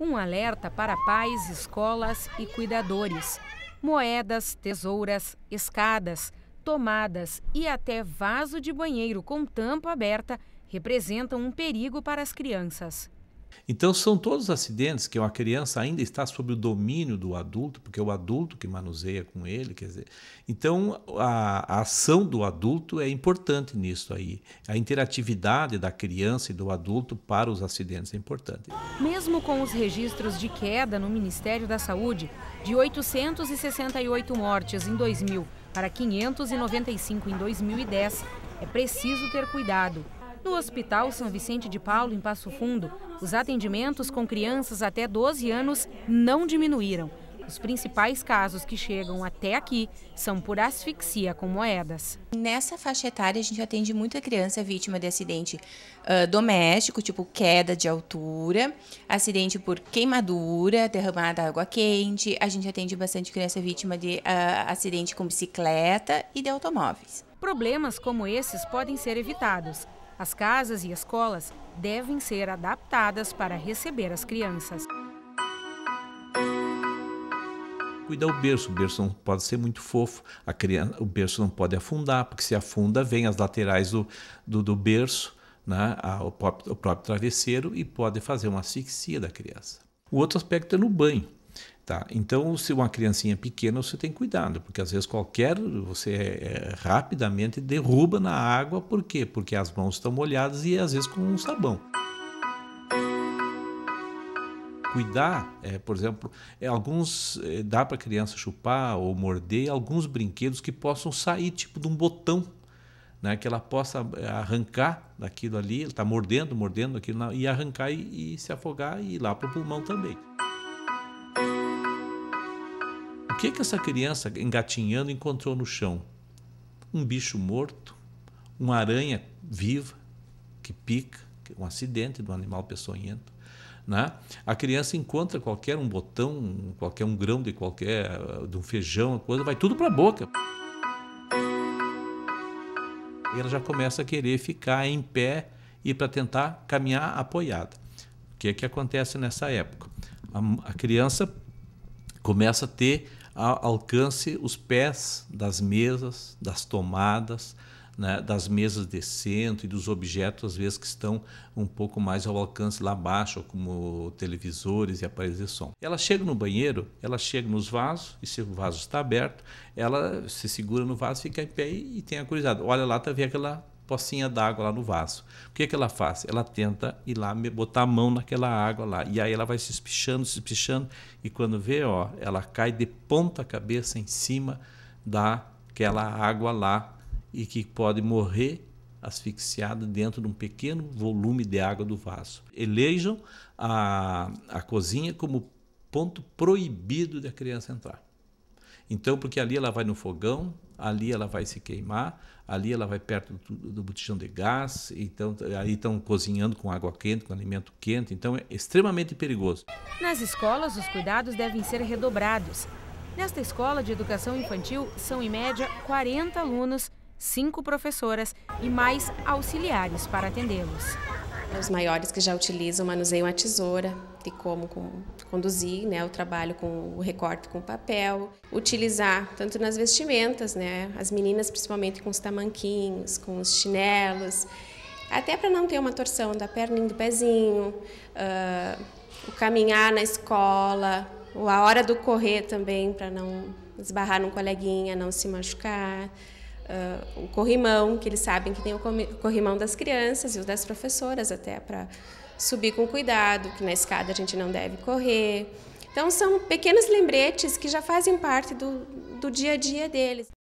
um alerta para pais, escolas e cuidadores. Moedas, tesouras, escadas, tomadas e até vaso de banheiro com tampa aberta representam um perigo para as crianças. Então, são todos acidentes que uma criança ainda está sob o domínio do adulto, porque é o adulto que manuseia com ele, quer dizer. Então, a, a ação do adulto é importante nisso aí. A interatividade da criança e do adulto para os acidentes é importante. Mesmo com os registros de queda no Ministério da Saúde, de 868 mortes em 2000 para 595 em 2010, é preciso ter cuidado. No Hospital São Vicente de Paulo, em Passo Fundo, os atendimentos com crianças até 12 anos não diminuíram. Os principais casos que chegam até aqui são por asfixia com moedas. Nessa faixa etária, a gente atende muita criança vítima de acidente uh, doméstico, tipo queda de altura, acidente por queimadura, derramada água quente. A gente atende bastante criança vítima de uh, acidente com bicicleta e de automóveis. Problemas como esses podem ser evitados as casas e escolas devem ser adaptadas para receber as crianças. Cuidar o berço, o berço não pode ser muito fofo, a criança, o berço não pode afundar, porque se afunda, vem as laterais do, do, do berço, né, a, o, próprio, o próprio travesseiro, e pode fazer uma asfixia da criança. O outro aspecto é no banho Tá? Então, se uma criancinha pequena, você tem cuidado, porque às vezes qualquer você é, é, rapidamente derruba na água, por quê? Porque as mãos estão molhadas e às vezes com um sabão. Cuidar, é, por exemplo, é, alguns é, dá para a criança chupar ou morder alguns brinquedos que possam sair, tipo de um botão né, que ela possa é, arrancar daquilo ali, está mordendo, mordendo aquilo, e arrancar e, e se afogar e ir lá para o pulmão também que, que essa criança, engatinhando, encontrou no chão? Um bicho morto, uma aranha viva que pica, um acidente do animal peçonhento. Né? A criança encontra qualquer um botão, qualquer um grão de qualquer eh, de um feijão, coisa, vai tudo para a boca. E ela já começa a querer ficar em pé e para tentar caminhar apoiada. O que é que acontece nessa época? A, a criança começa a ter alcance os pés das mesas, das tomadas, né, das mesas de centro e dos objetos, às vezes, que estão um pouco mais ao alcance lá abaixo, como televisores e aparelhos de som. Ela chega no banheiro, ela chega nos vasos, e se o vaso está aberto, ela se segura no vaso, fica em pé e, e tem a curiosidade. Olha lá, tá vendo aquela pocinha d'água lá no vaso. O que, é que ela faz? Ela tenta ir lá, botar a mão naquela água lá. E aí ela vai se espichando, se espichando. E quando vê, ó, ela cai de ponta cabeça em cima daquela água lá e que pode morrer asfixiada dentro de um pequeno volume de água do vaso. Elejam a, a cozinha como ponto proibido da criança entrar. Então, porque ali ela vai no fogão, ali ela vai se queimar, ali ela vai perto do, do botijão de gás, então aí estão cozinhando com água quente, com alimento quente, então é extremamente perigoso. Nas escolas, os cuidados devem ser redobrados. Nesta escola de educação infantil, são em média 40 alunos, 5 professoras e mais auxiliares para atendê-los. Os maiores que já utilizam manuseiam a tesoura, de como conduzir né, o trabalho com o recorte com papel, utilizar tanto nas vestimentas, né, as meninas principalmente com os tamanquinhos, com os chinelos, até para não ter uma torção da perna e do pezinho, uh, o caminhar na escola, ou a hora do correr também, para não esbarrar num coleguinha, não se machucar uh, o corrimão, que eles sabem que tem o corrimão das crianças e o das professoras até para subir com cuidado, que na escada a gente não deve correr. Então são pequenos lembretes que já fazem parte do, do dia a dia deles.